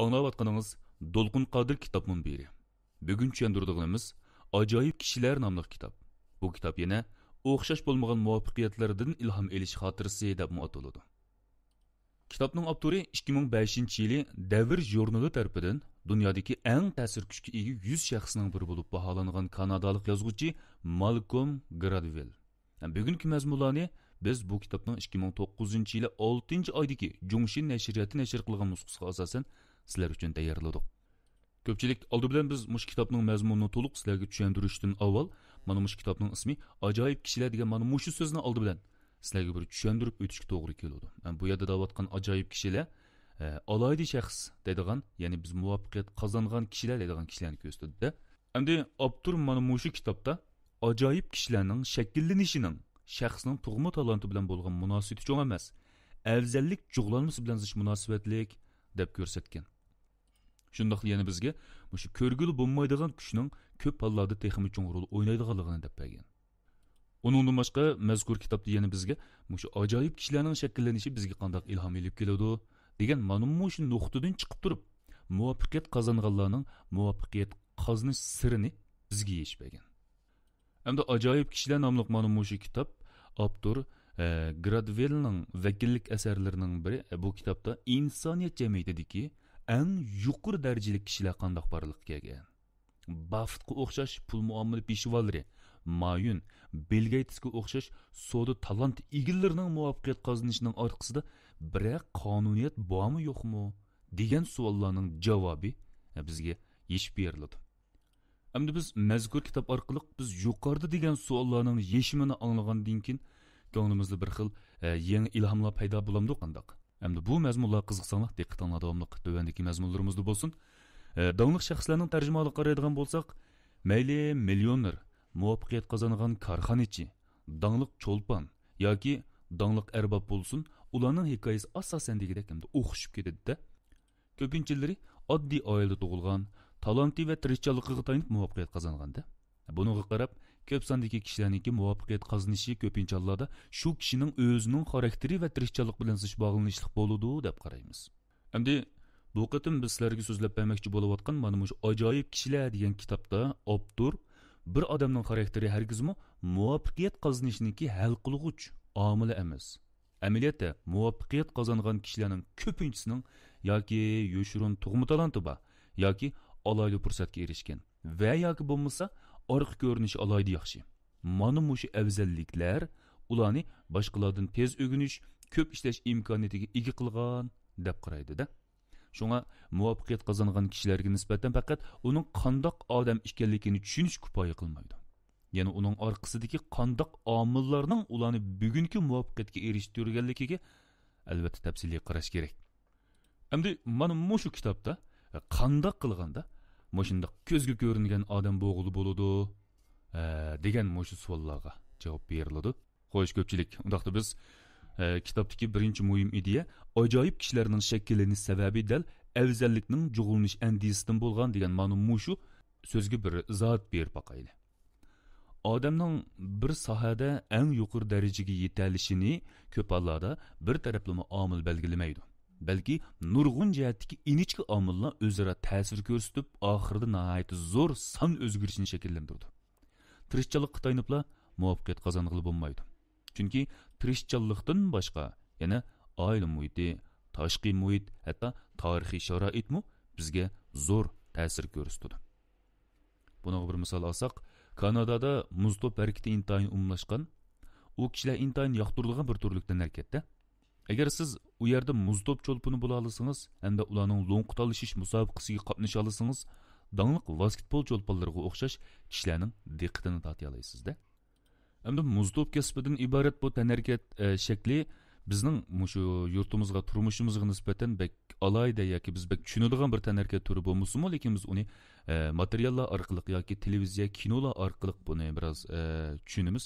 Аңлаватқаныңыз Долқын Қадыр китабының бері. Бүгін чендірдіғіміз Ajoyib kishilar nomli kitob. Бу kitob яна o'xshash bo'lmagan muvaffaqiyatlardan ilhom olish xotirasi deb ataladi. Kitobning avtori 2005-yili Davr jurnali tomonidan dunyodagi eng ta'sir kuchga ega 100 shaxsning biri bo'lib baholangan kanadalik yozuvchi Malcolm Gladwell. Bugungi mazmunlarni biz бу kitobning 2009-yili 6-oydagi Jungshin nashriyati nashr qilgan nusxasiga asosan sizlar uchun tayyorladik ko'pchilik oldi bilan biz mush kitobning mazmunini to'liq sizlarga tushuntirishdan avval mana mush kitobning ismi ajoyib kishilar degan mana mushu so'zni oldi bilan sizlarga bir tushuntirib o'tishga to'g'ri keladi bu yerda davotgan ajoyib kishilar e, shaxs deydigan ya'ni biz muvaffaqiyat qozongan kishilar deydigan kishilarni ko'rsatdida endi abtur mana mushu kitobda ajoyib kishilarning shakllanishining shaxsning tug'ma talanti bilan bo'lgan munosabati cho'ng emas afzallik jug'lanmasi bilan zich munosabatlik deb ko'rsatgan Şundaqla yana bizga mushu ko'rguli bo'lmaydigan kuchning ko'p hollarda texmi chong rol o'ynaydiganligini deb bergan. Uningdan boshqa mazkur kitobda yana bizga mushu ajoyib kishilarning shakllanishi bizga qanday ilhom elib keladi degan mana shu nuqtadan chiqib turib muvaffaqiyat qozonganlarning muvaffaqiyat qozonish sirini bizga yechib bergan. Hamda ajoyib kishilar nomli mana shu kitob avtor Gradvelning vakillik asarlarining biri bu kitobda insoniyat jamiyatidagi әң yuqur darajalik kishilar qandoq барлық kelgan o'xshash pul muomala peshivolari mayun belgaytisga o'xshash savdo talant egillarining muvaffaqiyat qozonishining orqasida biroq qonuniyat bormi yo'qmi degan savollarning javobi e, bizga yechib beriladi endi biz mazkur kitob orqali biz yuqorida degan savollarning yechimini anglagandan keyin ko'nglimizda bir xil ең e, ilhomlar paydo боламды Әмді бұл мәзмұлла қызықсаңлық декіт аңладауымлық төбендегі мәзмұндарымызды болсын. Ә, даңлық шәқіслерінің тәржімалық қарайдыған болсақ, мәйлі миллионер, муапқият қазанған карханечі, даңлық чолпан, яки даңлық әрбап болсын, ұланың хикаясы аса дегідек әмді оқышып кетеді де. Көпіншілері адди айылды тұғылған, таланты вә тірішчалықығы тайынып муапқият қазанған да. Бұныңғы қарап, ko'p sondagi kishilarniki muvaffaqiyat qozonishi ko'pincha allohda shu kishining o'zining xarakteri va tirishchanlik bilan siz bog'lanishli bo'ludi deb qaraymiz endi bu qatim biz sizlarga so'zlab bermoqchi bo'layotgan mana shu ajoyib kishilar degan kitobda optur bir odamning xarakteri hargizmi muvaffaqiyat qozonishniki hal qilg'uch omila emas amaliyotda muvaffaqiyat qozongan kishilarning ko'pinchisining yoki yoshirin tug'ma talanti bor yoki alayli fursatga erishgan va yoki bo'lmasa orqa ko'rinish alaydi yaxshi mana mushu afzalliklar ularni boshqalardan tez o'g'inish ko'p ishlash imkoniyatiga ega qilgan deb qaraydida shunga muvaffaqiyat qozongan kishilarga nisbatan faqat uning qandoq odam ekanligini tushunish kifoya qilmaydi ya'ni uning orqasidagi qandoq omillarning ularni bugungi muvaffaqiyatga erishtirganligiga albatta tafsiliy qarash kerak endi mana mushu kitobda qandoq qilganda moshundoq ko'zga ko'ringan odam bo'g'ili bo'ladi degan mushu savollarga javob beriladi xo'sh ko'pchilik undaqda biz e, kitobdagi birinchi muhim ideya ajoyib kishilarning shakllanish sababi dal afzallikning jug'ilinish andisidan bo'lgan degan mana mushu so'zga bir izohat berib boqayli odamning bir sohada eng yuqori darajaga yetalishini ko'p hollarda bir taraflama omil belgilamaydi balki nurg'un jihatdagi inichki omillar o'zaro ta'sir ko'rsatib oxirida nihoyat zo'r son o'zgarishini shakllantirdi tirishchanlikqa tayanibla muvaffaqiyat qozong'ili bo'lmaydi chunki tirishchanlikdan boshqa yana oila muhiti tashqi muhit hatto tarixiy sharoitmi bizga zo'r ta'sir ko'rsatdi buni bir misol olsak kanadada muz to'p harakati intayin umumlashgan u kishilar intayin yoqtirdigan bir turlikdan harakatda agar siz u yerda muz cho'lpini bo'la olsangiz hamda ularning lo'nqi musobaqasiga qatnasha olsangiz dongliq basketbol cho'lponlariga o'xshash kishilarning diqqatini tortay olasizda endi muz kasbidan iborat bu tanarkat e, shakli bizning shu yurtimizga turmushimizga nisbatan bak alayda yoki biz bak tushunadigan bir tanarkat turi bo'lmasinmi lekin biz uni e, materiallar orqali yoki televiziya kinolar orqali buni biroz e, tushunamiz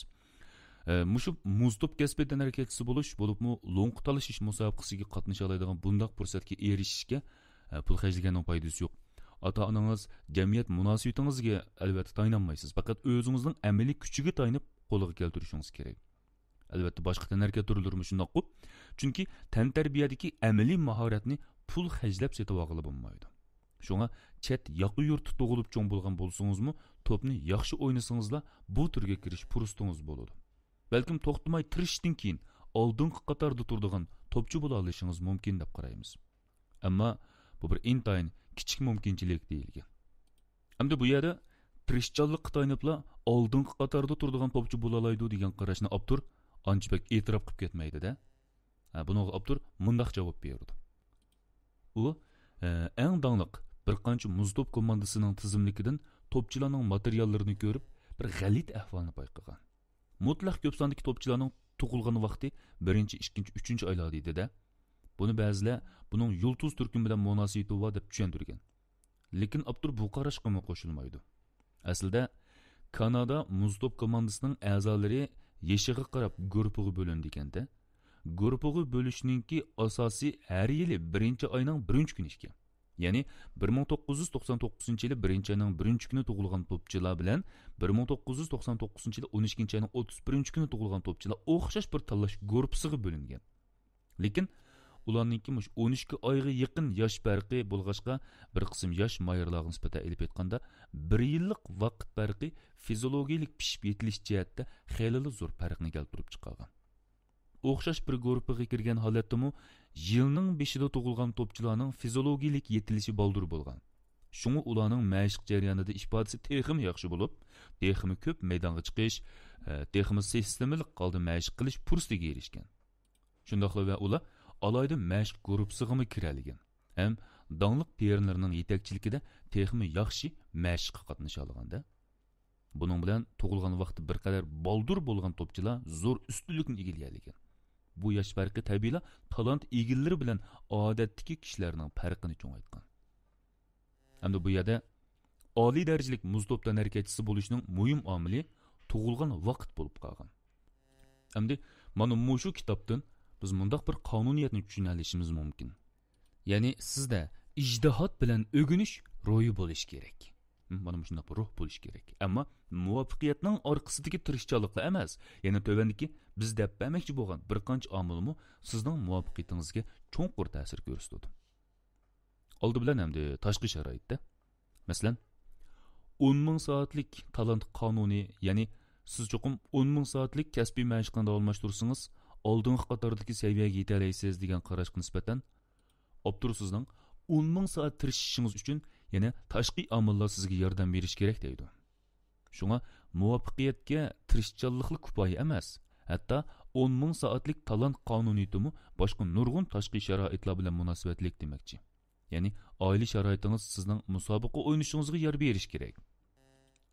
mushu muztub kasbiy tanharakatchisi bo'lish bo'libmi lo'nqi talashish musobaqasiga qatnasha oladigan bundoq fursatga erishishga e, pul xajlaganning foydasi yo'q ota onangiz jamiyat munosibatingizga albatta tayinlanmaysiz faqat o'zingizning amaliy kuchiga tayinib qo'lga keltirishingiz kerak albatta boshqa tanharkat turlarimi shundoqku chunki tantarbiyadagi amaliy mahoratni pul hajlab setib olg'ili bo'lmaydi shunga chet yoqi yurtda tug'ilib cho'ng bo'lgan bo'lsangizmi to'pni yaxshi o'ynasangizlar bu turga kirish furstingiz bo'ladi balkim to'xtamay tirishishdan keyin oldingi qatorda turadigan topchi bo'la olishingiz mumkin deb qaraymiz ammo bu bir intayin kichik mumkinchilik deyilgan hamda bu yerda tirishchanlikqa tayanibla oldingi qatorda turadigan topchi bo'la oladi degan qarashni abtur ancha bak e'tirof qilib ketmaydida bunaga abtur mundoq javob berdi u e, eng dangliq bir qancha muzdob komandasining tizimlikidan to'pchilarning materiallarini ko'rib bir g'alit ahvolni payqagan mutlaq ko'p sondagi to'pchilarning tug'ilgan vaqti birinchi ikkinchi uchinchi oylarda edida buni ba'zilar buning yulduz turkumi bilan munosabati bor deb tushuntirgan lekin abdur bu qarashga qo'shilmaydi aslida kanada muzto'p komandasining a'zolari yashiga qarab gurpiga bo'lindi ekanda gurpiga bo'lishningki asosiy har yili birinchi oyning birinchi kuni ekan ya'ni 1999 yili 1 ayning 1 kuni tug'ilgan topchilar bilan 1999 yili 12 ayning 31 kuni tug'ilgan topchilar o'xshash bir tanlash guruhisiga bo'lingan lekin ularninki mush 12 oyga yaqin yosh farqi bo'lg'ashqa bir qism yosh mayirlarga nisbatan ilib aytganda bir yillik vaqt farqi fiziologiyalik pishib yetilish jihatda xeyli zo'r farqni keltirib chiqargan o'xshash bir guruhga kirgan holatdami yilning beshida tug'ilgan to'pchilarning fiziologiyalik yetilishi boldir bo'lgan shunga ularning mashq jarayonida ifodasi texim yaxshi bo'lib texmi ko'p maydonga chiqish e, teximi sistemalik qoldi mashq qilish pursiga erishgan shundoqla va ular alayda mashq guruhsig'imi kiraligan ham donliq pernlarning yetakchiligida texmi yaxshi mashqqa qatnasha olganda buning bilan tug'ilgan vaqti bir qadar boldir bo'lgan to'pchilar zo'r ustunlikni egallagan bu yosh farqi tabiiyla talant egillari bilan odatdagi kishilarning farqini cho'ngaytgan hamda bu yerda oliy darajalik muz to'pdan harakatchisi bo'lishning muhim omili tug'ilgan vaqt bo'lib qolgan hamda mana mushu kitobdan biz mundoq bir qonuniyatni tushuna mumkin ya'ni sizda ijtihod bilan o'g'inish ro'yi bo'lishi kerak mana shundoq ruh bo'lishi kerak ammo muvaffaqiyatning orqasidagi tirishchanlikla emas ya'ni tovaniki biz deb demoqchi bo'lgan bir qancha omilmi sizning muvaffaqiyatingizga cho'nqur ta'sir ko'rsatadi oldi bilan hamda tashqi sharoitda masalan o'n ming soatlik talant qonuni ya'ni siz cho'qim o'n ming soatlik kasbiy mashqni davomlashtirsangiz oldingi qatordagi saviyaga yetalaysiz degan qarashga nisbatan obtursizning o'n ming soat tirishishingiz uchun yana tashqi omillar sizga yordam berishi kerak deydi shunga muvaffaqiyatga tirishchanlikli kupoy emas hatto o'n ming soatlik talant qonuniyatimi boshqa nurg'un tashqi sharoitlar bilan munosabatlik demoqchi ya'ni oila sharoitingiz sizning musobaqa o'ynashingizga yor berishi kerak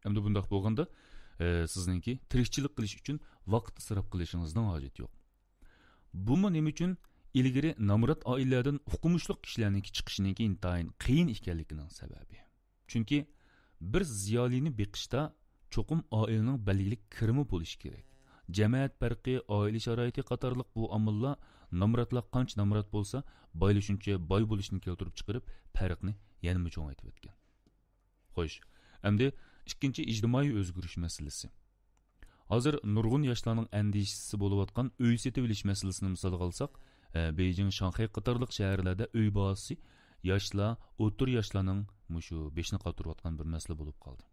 endi bundoq bo'lganda e, sizningki tirikchilik qilish uchun vaqt isrof qilishingizdan hojat yo'q bumi nima uchun ilgari nomrod oilalardan huqumishliq kishilarniki chiqishiniki intayin qiyin ekanligining sababi chunki bir ziyolini beqishda cho'qim oilaning belgili kirimi bo'lishi kerak jamiyat farqi oila sharoiti qatorliq bu omillar namuratla qancha nomrod bo'lsa boyli shuncha boy bo'lishini keltirib chiqarib farqni yanama cho'ngaytib o'tgan xo'sh endi ikkinchi ijtimoiy o'zgarish masalasi hozir nurg'un yoshlarning andishisi bo'layotgan uy setib olish masalasini misolga olsak Э, Beijing, Шанхай qatarlıq şəhərlərdə öy bahası yoshlar o'tir yoshlarning mushu beshni qotirayotgan bir masala bo'lib qoldi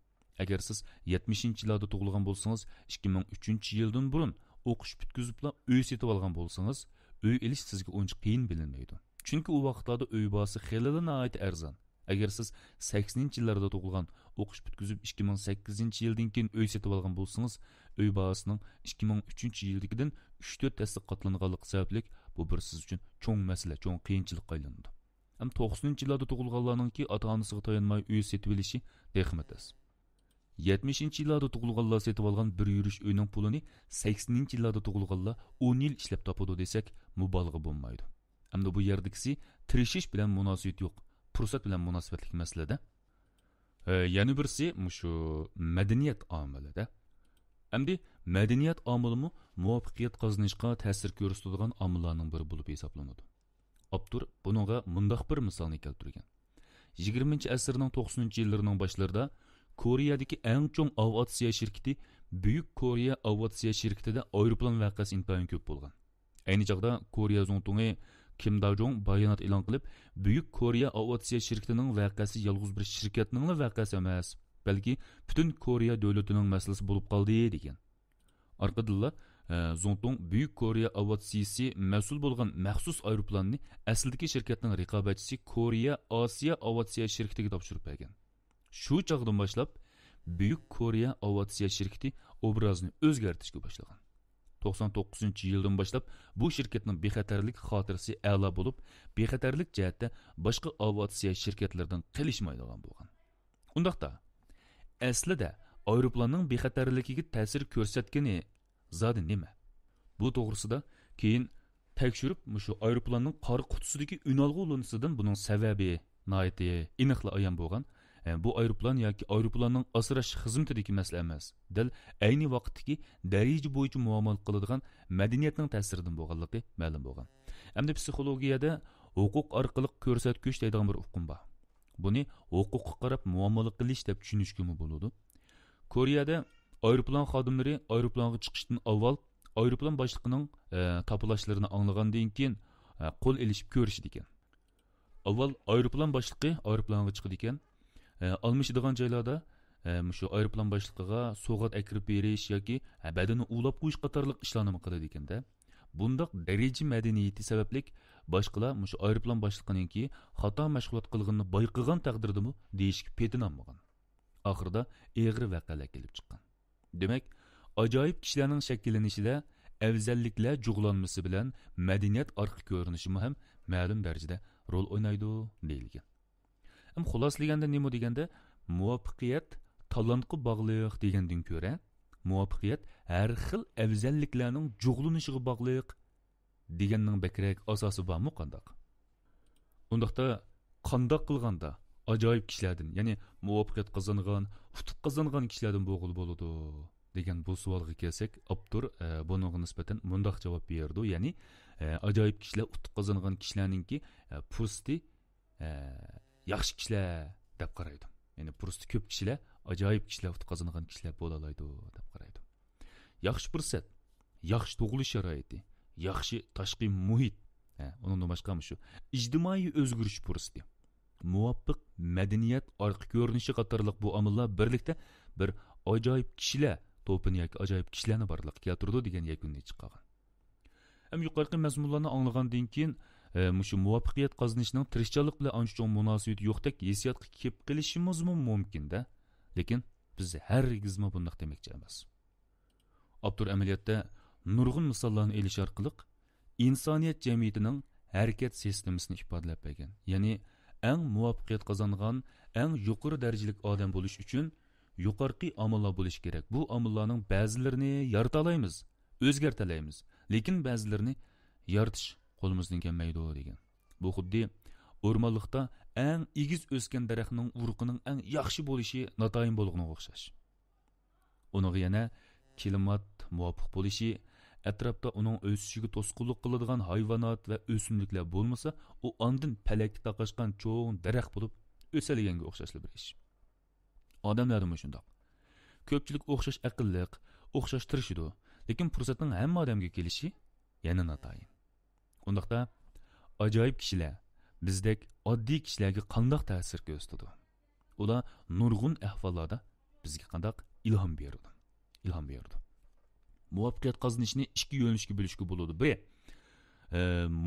agar siz yetmishinchi yillarda tug'ilgan bo'lsangiz ikki ming 2003 yildan burun o'qish bitkizibla uy setib olgan bo'lsangiz uy ilish sizga uncha qiyin bilinmaydi chunki u vaqtlarda uy bosi xelili nihoyat arzon agar siz saksoninchi yillarda tug'ilgan o'qish bitkizib ikki ming sakkizinchi yildan keyin uy setib olgan bo'lsangiz uy bosining ikki ming uchinchi yildagidan uch to'rt hassa qatlanganligi sababli bu bir siz uchun cho'ng masala cho'ng qiyinchilikqa aylandi ham to'qsoninchi yillarda tug'ilganlarninki ota onasiga tayanmay uy setib olishi dehmi tas yetmishinchi yillarda tug'ilganlar setib olgan bir yurish uyning pulini saksoninchi yillarda tug'ilganlar o'n yil ishlab topadi desak mubolag'a bo'lmaydi hamda bu yerdagisi tirishish bilan munosabat yo'q fursat bilan munosabatlik masalada e, yana birisi shu madaniyat omilida Әмді мәдениет амылымы муаффақият қазынышқа тәсір көрсетудің амылларының бірі болып есептеледі. Аптур бұныңға мұндақ бір мысалны келтірген. 20-ші əsrдің 90-cı illərinin başlarında Koreyadakı ən чоң aviasiya şirkəti Böyük Корея aviasiya şirkətində aeroplan vəqəsi intayin çox bolğan. Eyni çağda Koreya zontuğu Kim Da-jong bayanat elan qılıb Böyük Koreya aviasiya şirkətinin vəqəsi yalğız bir şirkətningla vəqəsi emas. balki butun koreya davlatining болып bo'lib qoldi degan orqadinla zontong buyuk koreya avatsiyasi mas'ul bo'lgan maxsus aeroplanni aslidagi shirkatning raqobatchisi koreya osiyo avatsiya shirkatiga topshirib bergan shu chog'dan boshlab buyuk Корея avatsiya shirkati obrazini o'zgartirishga boshlagan 99 yildan boshlab bu shirkatning bexatarlik xotirasi ئەلا bo'lib bexatarlik jihatda boshqa avatsiya shirkatlaridan qilishmaydigan بولغان. aslida aeroplanın bexəterliyiga ta'sir ko'rsatgani zadi nima? Bu to'g'risida keyin tekshirib shu aeroplanning qora qutisidagi unalg'u lunisidan buning sababi noiti aniqla ayon bo'lgan e, bu aeroplan yoki aeroplanning asrash xizmatidagi masala emas dil ayni vaqtdagi darija bo'yicha muomala qiladigan madaniyatning ta'siridan bo'lganligi ma'lum bo'lgan hamda psixologiyada huquq orqali ko'rsatgich deydigan bir uqum bor buni huquqqa qarab muomala qilish deb tushunishgami bo'ladi koreyada aeroplan xodimlari aeroplanga chiqishdan avval aeroplan boshlig'ining e, topilashlarini anglagandan keyin e, qo'l ilishib ko'rishdi ekan avval aeroplan boshlig'i aeroplanga chiqadi ekan e, joylarda e, shu aeroplan boshlig'iga sovg'at akirib berish yoki badanni uvlab qo'yish qatorliq ishlarni qiladi ekanda bundoq daraja madaniyati sabablik boshqalar mush aeroplan boshliqininki xato mashg'ulot qilganini bayqagan taqdirdami deyishga petinolmagan oxirida eg'ri vaqalar kelib chiqqan demak ajoyib kishilarning shakllanishida afzalliklar jug'lanmasi bilan madaniyat orqi ko'rinishi ham ma'lum darajada rol o'ynaydi deyilgan xuloslaganda nima deganda muvaffaqiyat talantga bog'liq degandan ko'ra muvaffaqiyat har xil afzalliklarning jug'lunishiga bog'liq deganning bakrak asosi bormi qandoq undaqda qandoq qilganda ajoyib kishilardan ya'ni muvaffaqiyat qozongan utuq qozongan kishilardan bo'g'il bo'ladi degan bu savolga kelsak abtur e, bunga nisbatan mundoq javob berdi ya'ni e, ajoyib kishilar utuq qozongan kishilarninki e, pusti e, yaxshi kishilar deb qaraydi ya'ni pusti ko'p kishilar ajoyib kishilar utib qozongan kishilar bo'laoladi deb qaraydi yaxshi fursat yaxshi tug'ilish sharoiti yaxshi tashqi muhit undan boshqami shu ijtimoiy o'zgarish fursati muvofiq madaniyat orqa ko'rinishi qatorliq bu omillar birlikda bir ajoyib kishilar to'pini yoki ajoyib kishilarni borliq keltirdi degan yakunga chiqqan ham yuqorqi mazmunlarni anglagandan keyin e, mushu muvaffaqiyat qozonishning tirishchilik bilan ancha munosabati yo'qdek hissiyotga kelib mumkin mumkinda lekin biz har hargizmi bundoq demoqchi emas abtur amaliyotda nurg'un misollarni elish orqali insoniyat jamiyatining harakat sistemasini ifodalab bergan ya'ni eng muvaffaqiyat qozongan eng yuqori darajalik odam bo'lish uchun yuqorqi omillar bo'lishi kerak bu omillarning ba'zilarini yarata olamiz o'zgarta olamiz lekin ba'zilarini yaratish qo'limizdan kelmaydi degan bu xuddi o'rmonliqda әң игіз өскен дәрәхнің урқының әң яхшы болышы натайын болғыны оқшаш. yana яна климат муапық болышы, әтрапта оның өсішігі тосқылық қылыдыған хайванат вә bolmasa, болмаса, о андын пәләкті тақашқан чоң дәрәх болып, өсәлігенге оқшашлы бір еш. Адамларым үшіндақ. Көпчілік оқшаш әқыллық, оқшаш тыршыды, lekin fursatning hamma odamga kelishi yana natayin undaqda ajoyib kishilar bizdek oddiy kishilarga qandaq ta'sir ko'rsatadi ular nurg'un ahvollarda bizga qandaq ilhom berdi ilhom berdi muvaffaqiyat qozonishni ikki yo'nalishga bo'lishga bo'ladi bir e,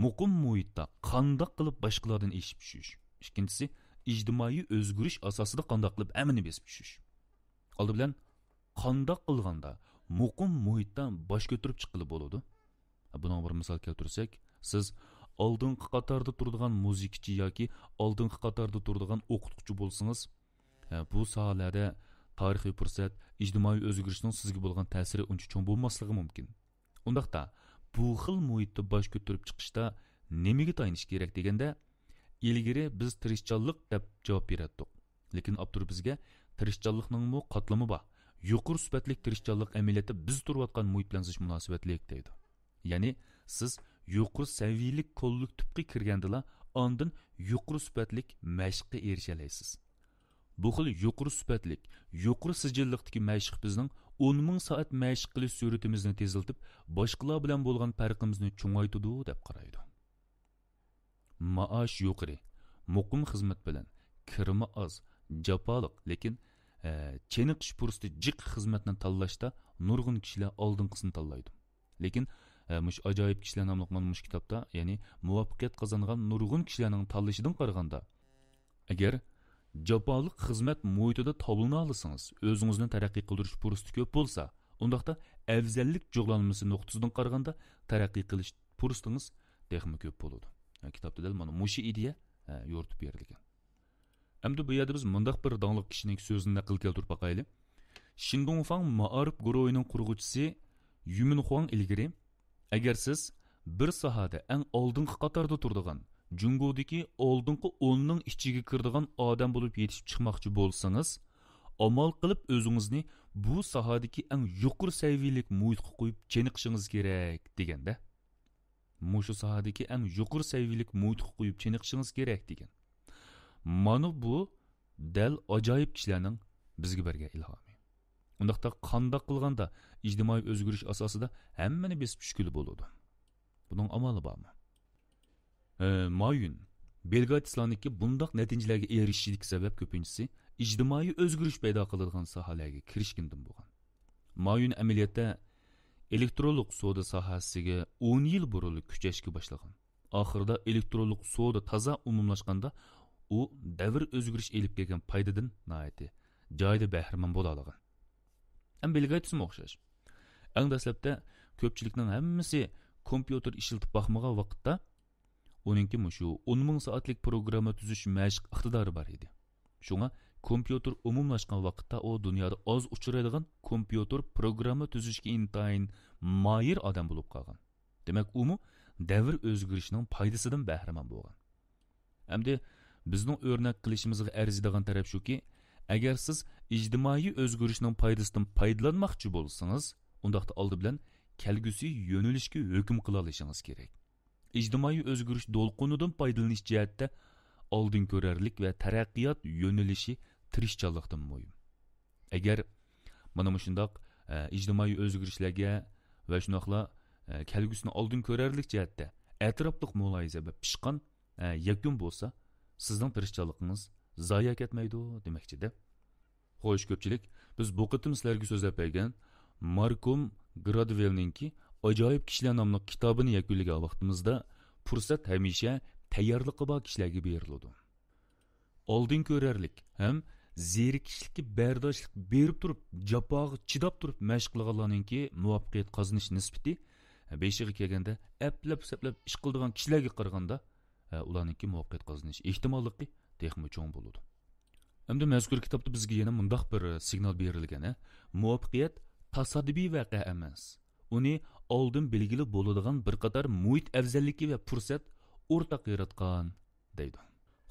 muqim muhitda qandoq qilib boshqalardan eshib tushish ikkinchisi ijtimoiy o'zgarish asosida qandoq qilib amini besib tushish oldi bilan qandoq qilganda muqim muhitdan bosh ko'tirib chiqilib bo'ladi buni bir misol keltirsak siz oldingi qatorda turadigan muzikachi yoki oldingi qatorda turadigan o'qituvchi bo'lsangiz bu sohalarda tarixiy fursat ijtimoiy o'zgarishning sizga bo'lgan ta'siri uncha cho'ng bo'lmasligi mumkin undaqda bu xil muhitda bosh ko'tarib chiqishda nimaga tayinish kerak deganda ilgari biz tirishchanlik deb javob berardik lekin abdur bizga tirishchanlikningmi qatlami bor yuqur sifatli tirishchanlik amaliyoti biz turayotgan muhit bilan zich munosabatli deydi ya'ni siz yuqori saviylik qo'llik tubga kirgandila ondan yuqori sifatlik mashqqa erisha bu xil yuqori sifatlik yuqori sijilliqdagi mashq bizning 10 ming soat mashq qilish sur'atimizni tezlitib boshqalar bilan bo'lgan farqimizni cho'ngaytidi deb qaraydi maosh yuqori muqim xizmat bilan kirimi oz jafoliq lekin e, cheniqish fursati jiq xizmatni tanlashda nurg'un kishilar oldingisini tanlaydi lekin Э, мыш ажайып кишилер намлык мына мыш китапта яни муваффакият казанган нургун кишилернин талышыдан караганда agar жаполык xizmat muhitida tobina olsangiz o'zingizni taraqqiy qildirish fursati ko'p bo'lsa undaqda afzallik jug'lanmasi nuqtasidan qaraganda taraqqiy qilish fursatingiz ko'p berilgan bir agar siz bir sohada eng oldingi qatorda turadigan jungudagi oldingi o'nning ichiga kirdigan odam bo'lib yetishib chiqmoqchi bo'lsangiz amal qilib o'zingizni bu sohadagi eng yuqori saviyalik muhitga qo'yib cheniqishingiz kerak deganda mushu sohadagi eng yuqori saviyalik muhitga qo'yib cheniqishingiz kerak degan mana bu dal ajoyib kishilarning bizga bergan ilhomi Мұндақта қандақ қылғанда ijtimoiy o'zgarish asosida hammani besib tushkuli bo'ladi. Buning amali bormi? E, Mayun Belgat islomdagi bundaq natijalarga erishishlik sabab ko'pinchisi ijtimoiy o'zgarish paydo qiladigan sohalarga kirishkindim bo'lgan. Mayun amaliyotda elektronlik savdo sohasiga 10 yil burun kuchashga boshlagan. Oxirida elektronlik savdo таза umumlashganda u davr o'zgarish elib kelgan foydadan nihoyatda joyida bahramand bo'la olgan. ән белгі айтысыма ұқшаш әң дәсләпті көпчілікнің әммісі компьютер ішілтіп бақмаға вақытта оның кем ұшу 10 сағатлік программа түзіш мәшік ақтыдары бар еді шуңа компьютер ұмымлашқан вақытта о дүнияда аз ұшырайдыған компьютер программа түзішке интайын майыр адам болып қалған демәк ұмы дәвір өзгірішінің пайдасыдан бәхірман болған әмде біздің өрнәк қылышымызға әрзідіған тарап шу ке, agar siz ijtimoiy o'zgarishning foydasidan foydalanmoqchi bo'lsangiz undaqda oldi bilan kelgusi yo'nalishga hukm qila olishingiz kerak ijtimoiy o'zgarish to'lqinidan foydalanish jihatda ko'rarlik va taraqqiyot yo'nalishi tirishchanlikdan muhim agar mana shundoq e, ijtimoiy o'zgarishlarga va shunoqla e, kelgusini oldin ko'rarlik jihatda atrofliq muloyiza va pishqon e, yakun bo'lsa sizning tirishchanligingiz zoya ketmaydi demoqchida xo'sh ko'pchilik biz bu qitim sizlarga so'zlab bergan markum gradvelninki ajoyib kishilar nomli kitobini yakunlagan vaqtimizda fursat hamisha tayyorliqi bor kishilarga beriladi oldin ko'rarlik ham zerikishlikka bardoshlik berib turib jopog'i chidab turib mashq qilganlarninki muvaffaqiyat qozonish nisbati e, beshig'i kelganda aplab saplab ish qildigan kishilarga qaraganda e, ularniki muvaffaqiyat qozonish ehtimolligi texmi cho'ng bo'ladi endi mazkur kitobda bizga yana mundoq bir e, signal berilgan e. muvaffaqiyat tasodifiy vaqea emas uni oldin belgili bo'ladigan bir qator muhit afzalligi va fursat o'rtaq yaratgan deydi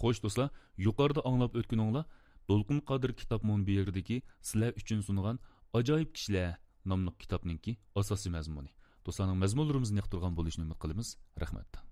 xo'sh do'stlar yuqorida anglab o'tganinglar to'lqin qodir kitob munbiridagi sizlar uchun sungan ajoyib kishilar nomli kitobninki asosiy mazmuni do'stlarning mazmunlarimizni yoqtirgan bo'lishini umid qilamiz rahmat